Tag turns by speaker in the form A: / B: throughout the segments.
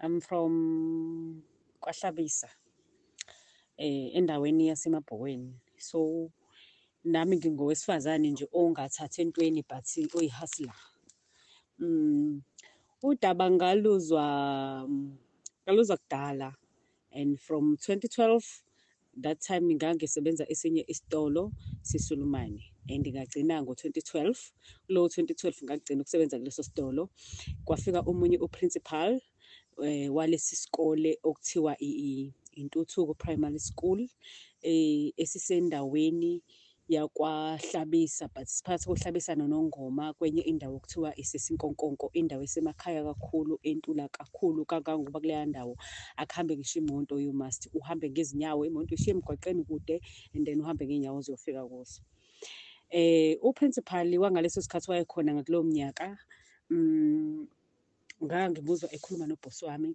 A: I'm from KwaHlabisa eh endaweni yaseMabhoweni. So nami ngingowesifazane nje ongathathi entweni but oyi-hustler. Mm udaba ngaluzwa ngaluzwa kudala and from 2012 that time ngangisebenza esinye isitolo siSulumane and ngagcina ngo-2012 kulowo 2012 ngagcina ukusebenza kuleso sitolo kwafika omunye uprincipal eh walesi sikole okuthiwa intuthuko primary school eh esisendaweni yakwahlabisa but siphathi kohlabisa nonongoma kwenye indawo okuthiwa isesinkonkonko indawo esemakhaya kakhulu entula kakhulu kangangoba kuleya ndawo akuhambe ngisho imoto you must uhambe ngezinyawo imoto ishiye emgwaqeni kude and then uhambe ngeenyawo uzofika kuso eh uprincipal wangaleso sikhathi wayekhona ngakulowo mnyaka mm ngangimuzwa ekhuluma nobhosi wami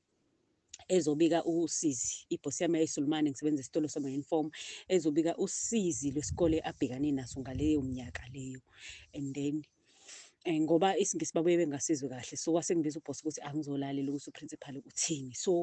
A: ezobika usizi ibhosi yami yayisulumane ngisebenza isitolo sama-uniform ezobika usizi lwesikole abhekane naso ngaleyo mnyaka leyo and then um ngoba isingisi babuye bengasizwe kahle so wasengibiza ubhosi ukuthi angizolalela ukuthi uprincipal uthini so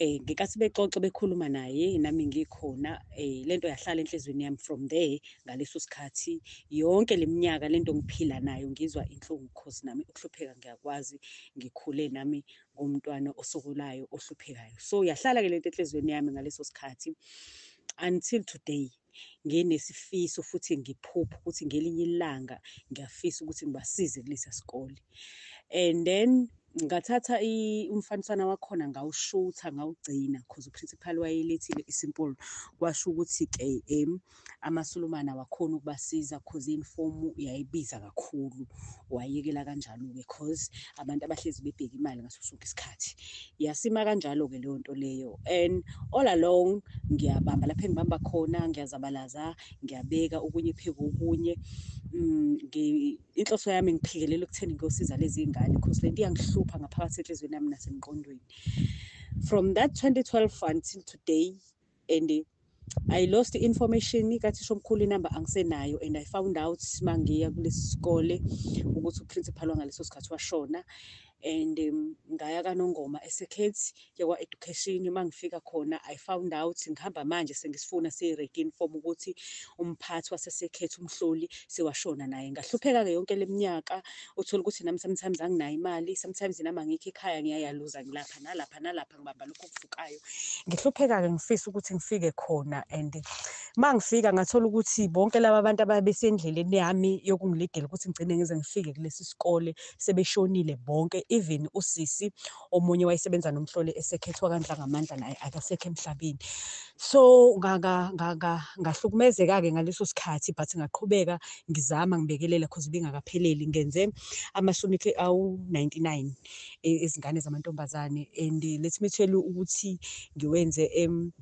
A: um eh, ngenkathi bexoxa bekhuluma naye nami ngikhona um eh, lento yahlala enhlizweni yami from there ngaleso sikhathi yonke le minyaka lento ngiphila nayo ngizwa inhlungu cause nami ukuhlupheka ngiyakwazi ngikhule nami ngomntwana osokolayo ohluphekayo so yahlala-ke lento enhlizweni yami ngaleso sikhathi until today nginesifiso futhi ngiphupha ukuthi ngelinye ilanga ngiyafisa ukuthi ngibasize kulesa sikole and then Ngathatha umfaniswano wakhona ngawushutha ngawugcina cause u-principal wayelethile isimpolo. Kwasho ukuthi-ke amaSulumane awakhoni ukubasiza cause iyunifomu yayibiza kakhulu. Wayekela kanjalo-ke cause abantu abahlezi bebheka imali ngaso sonke isikhathi. Yasima kanjalo-ke leyo nto leyo and all along ngiyabamba lapho engibamba khona, ngiyazabalaza, ngiyabeka okunye phezu kokunye. inhloso yami ngiphekelele ekutheni ngiyosiza lezi ngane because lento iyangihlupha ngaphakathi enhlizweni yami nasemqondweni from that 2012 until today and I lost information ikathisha omkhulu inamba angisenayo and I found out mangiya kulesi sikole ukuthi uprincipal wangaleso sikhathi washona and um, ngaya kanongoma esekhethi yakwa-education uma ngifika khona i found out ngihamba manje sengisifuna siyi-regin form ukuthi umphathi wasesekhethi umhloli sewashona naye ngahlupheka-ke yonke le minyaka uthole ukuthi nami sometimes anginayo imali sometimes nami angikho ekhaya ngiyayaluza ngilapha nalapha nalapha ngibamba lokhu okuvukayo ngihlupheka-ke ngifisa ukuthi ngifike khona and ma ngifika ngathola ukuthi bonke laba bantu ababesendleleni yami yokungilidela ukuthi ngigcine ngize ngifike kulesi sikole sebeshonile bonke even usisi omunye wayesebenza nomhloli esekhethwa kanhla ngamandla naye akasekho emhlabeni so ngahlukumezeka-ke ngaleso sikhathi but ngaqhubeka ngizama ngibekelela cause bingakapheleli ngenze amashoniki awu-99 e-, ezingane zamantombazane and let me tell you ukuthi ngiwenze um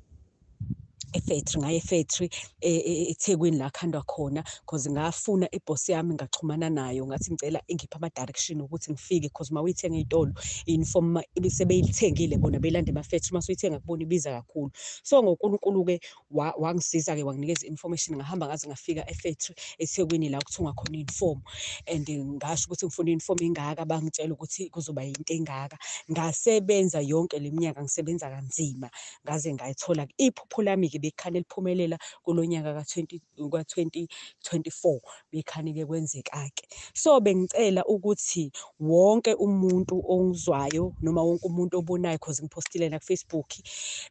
A: e-factory ngaya e-factory e, eThekwini la khandwa khona cause ngafuna ibhosi yami ngaxhumana nayo ngathi ngicela ingiphe ama-direction ukuthi ngifike cause uma uyithenga ey'tolo i-uniform sebeyithengile bona beyilanda ema-factory uma suyithenga kubona ibiza kakhulu so ngonkulunkulu-ke wangisiza-ke wanginikeza i-information ngahamba ngaze ngafika e-factory eThekwini la kuthungwa khona i-uniform and ngasho ukuthi ngifuna i-uniform ingaka bangitshela ukuthi kuzoba yinto engaka ngasebenza yonke le minyaka ngisebenza kanzima ngaze ngayithola iphupho lami-ke abaningi bekhane liphumelela kulo nyaka ka-2024 bekhane-ke kwenzeka-ke. So, bengicela ukuthi wonke umuntu ongizwayo noma wonke umuntu obonayo cause ngiphostile la ku-Facebook,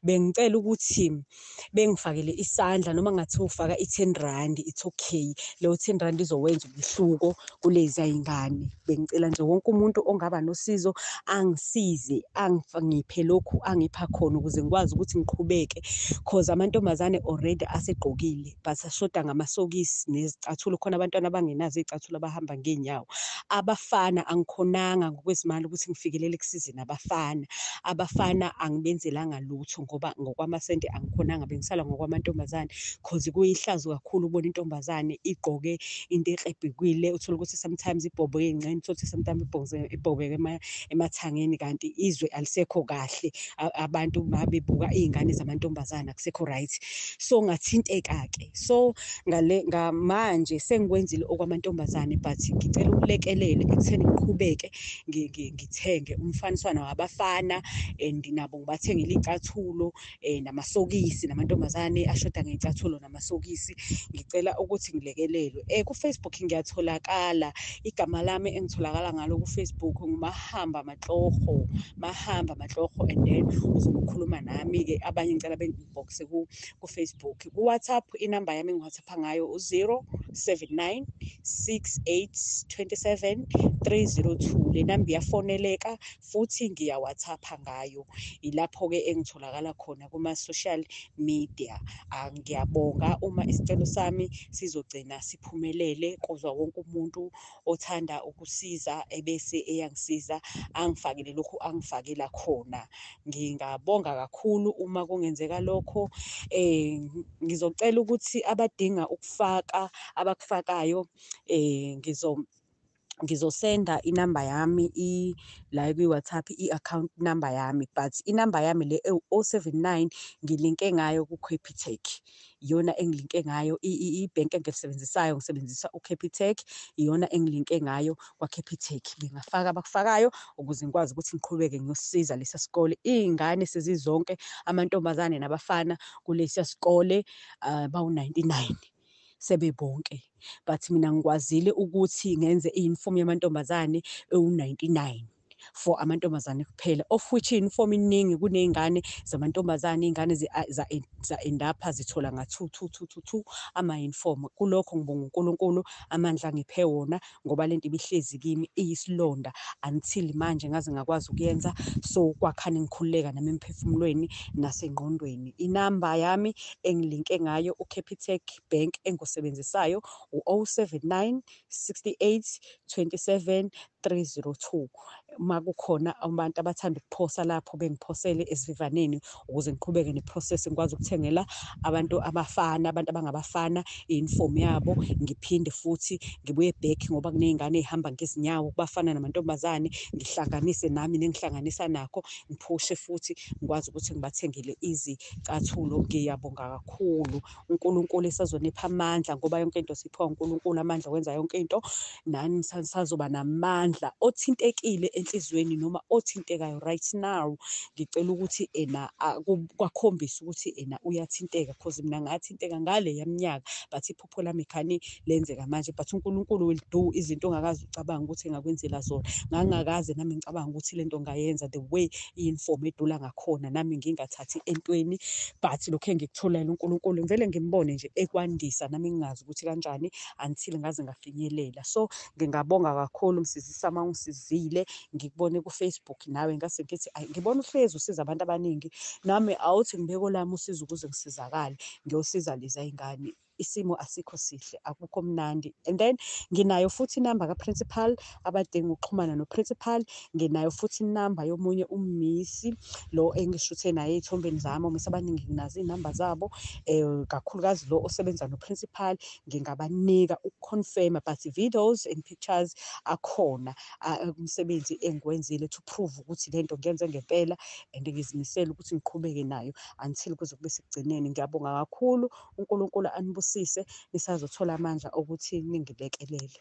A: bengicela ukuthi bengifakele isandla noma kungathiwa ufaka i-ten randi it's okay. Leyo ten randi izokwenza umehluko kulezi y'ngane. Bengicela nje wonke umuntu ongaba nosizo angisize angiphe lokhu angipha khona ukuze ngikwazi ukuthi ngiqhubeke cause amantombazane amantombazane already asegqokile but ashoda ngamasokisi nezicathulo khona abantwana abangenazo iy'cathulo abahamba ngey'nyawo abafana angikhonanga ngokwezimali ukuthi ngifikelele kusizini abafana abafana angibenzelanga lutho ngoba ngokwamasente angikhonanga bengisala ngokwamantombazane cause kuyihlazo kakhulu ubona intombazane igqoke into eklebhekile uthole ukuthi sometimes ibhobeke engceni uthole ukuthi sometimes ibhobeke emathangeni kanti izwe alisekho kahle abantu mabebuka iy'ngane zamantombazane akusekho right right so ngingathinteka-ke so ngale ngamanje sengikwenzile okwamantombazane but ngicela ukulekelele ekutheni ngiqhubeke ngithenge umfaniswana wabafana and nabo ngibathengele iy'cathulo um namasokisi namantombazane ashoda ngey'cathulo namasokisi ngicela ukuthi ngilekelelwe um kufacebook ngiyatholakala igama lami engitholakala ngalo kufacebook ngumahamba matloho mahamba matloho and then uzobe ukhuluma nami-ke abanye ngicela bengibhokse ku-Facebook. Ku-WhatsApp inamba yami engiwhatsappa ngayo u-079 6827 302. Le namba iyafoneleka futhi ngiyawathapha ngayo. Ilapho-ke engitholakala khona kuma-social media. Ah, ngiyabonga uma isicelo sami sizogcina siphumelele kozwa wonke umuntu othanda ukusiza ebese eyangisiza angifakele lokhu angifakela khona. Ngingabonga kakhulu uma kungenzeka lokho ngizocela ukuthi abadinga ukufaka abakufakayo ngizosenda inamba yami la kwi-WhatsApp i-account number yami but inamba yami le ewu-oh seven nine ngilinke ngayo ku-Capitec. Iyona engilinke ngayo ibhenki engilisebenzisayo ngisebenzisa u-Capitec, iyona engilinke ngayo kwa-Capitec. Bengafaka abakufakayo ukuze ngikwazi ukuthi ngiqhubeke ngiyosisiza lesiya sikole. Iy'ngane sezizonke amantombazane nabafana kulesiya sikole uh, bawu-ninety nine. sebebonke but mina ngikwazile ukuthi ngenze iyunifomu yamantombazane ewu-ninety nine. for amantombazane kuphela of which uniform iningi kuney'ngane zamantombazane iy'ngane za-endapha zithola nga-two two two two two ama-uniform kulokho ngibonga unkulunkulu amandla angiphe wona ngoba lento ibihlezi kimi iyisilonda until manje ngaze ngakwazi ukuyenza so kwakhani ngikhululeka nami emphefumulweni nasengqondweni inamba yami engilinke ngayo uCapitec Bank engusebenzisayo u-079 68 27 302 uma kukhona abantu abathanda ukuphosa lapho bengiphosele esivivaneni ukuze ngiqhubeke neprocess ngikwazi ukuthengela abantu abafana abantu abangabafana iyuniform yabo ngiphinde futhi ngibuye back ngoba kuney'ngane ey'hamba ngezinyawo kubafana namantombazane ngihlanganise nami nengihlanganisa nakho ngiphushe futhi ngikwazi ukuthi ngibathengele izicathulo ngiyabonga kakhulu uNkulunkulu esazonipha amandla ngoba yonke into siphiwa uNkulunkulu amandla wenza yonke into nani sazoba namandla othintekile enhliziyo emzweni noma othintekayo right now ngicela ukuthi ena kwakhombisa ukuthi ena uyathinteka because mina ngathinteka ngaleya minyaka but iphupho lami khani lenzeka manje but uNkulunkulu will do izinto ongakazi ucabanga ukuthi engakwenzela zona ngangakaze nami ngicabanga ukuthi lento ngayenza the way i-inform edula ngakhona nami ngingathathi entweni but lokho engikutholele uNkulunkulu ngivele ngimbone nje ekwandisa nami ngingazi ukuthi kanjani until ngaze ngafinyelela so ngingabonga kakhulu msizisa uma ungisizile ngikubone ku-Facebook nawe ngase ngithi ayi ngibona uhlezi usiza abantu abaningi nami awuthi ngibeke olami usizo ukuze ngisizakale ngiyosiza leza yingane isimo asikho sihle akukho mnandi and then nginayo futhi inamba kaprincipal abadinga ukuxhumana noprincipal nginayo futhi inamba yomunye ummisi lo engishuthe naye ey'thombeni zami omisa abaningi nginazo iy'namba zabo um kakhulukazi lo osebenza noprincipal ngingabanika ukuconfirma but videos and pictures akhona umsebenzi engiwenzile to prove ukuthi lento ngenze ngempela and ngizimisele ukuthi ngiqhubeke nayo until kuze kube sekugcineni ngiyabonga kakhulu unkulunkulu anibus nisibusise nisazothola amandla okuthi ningilekelele.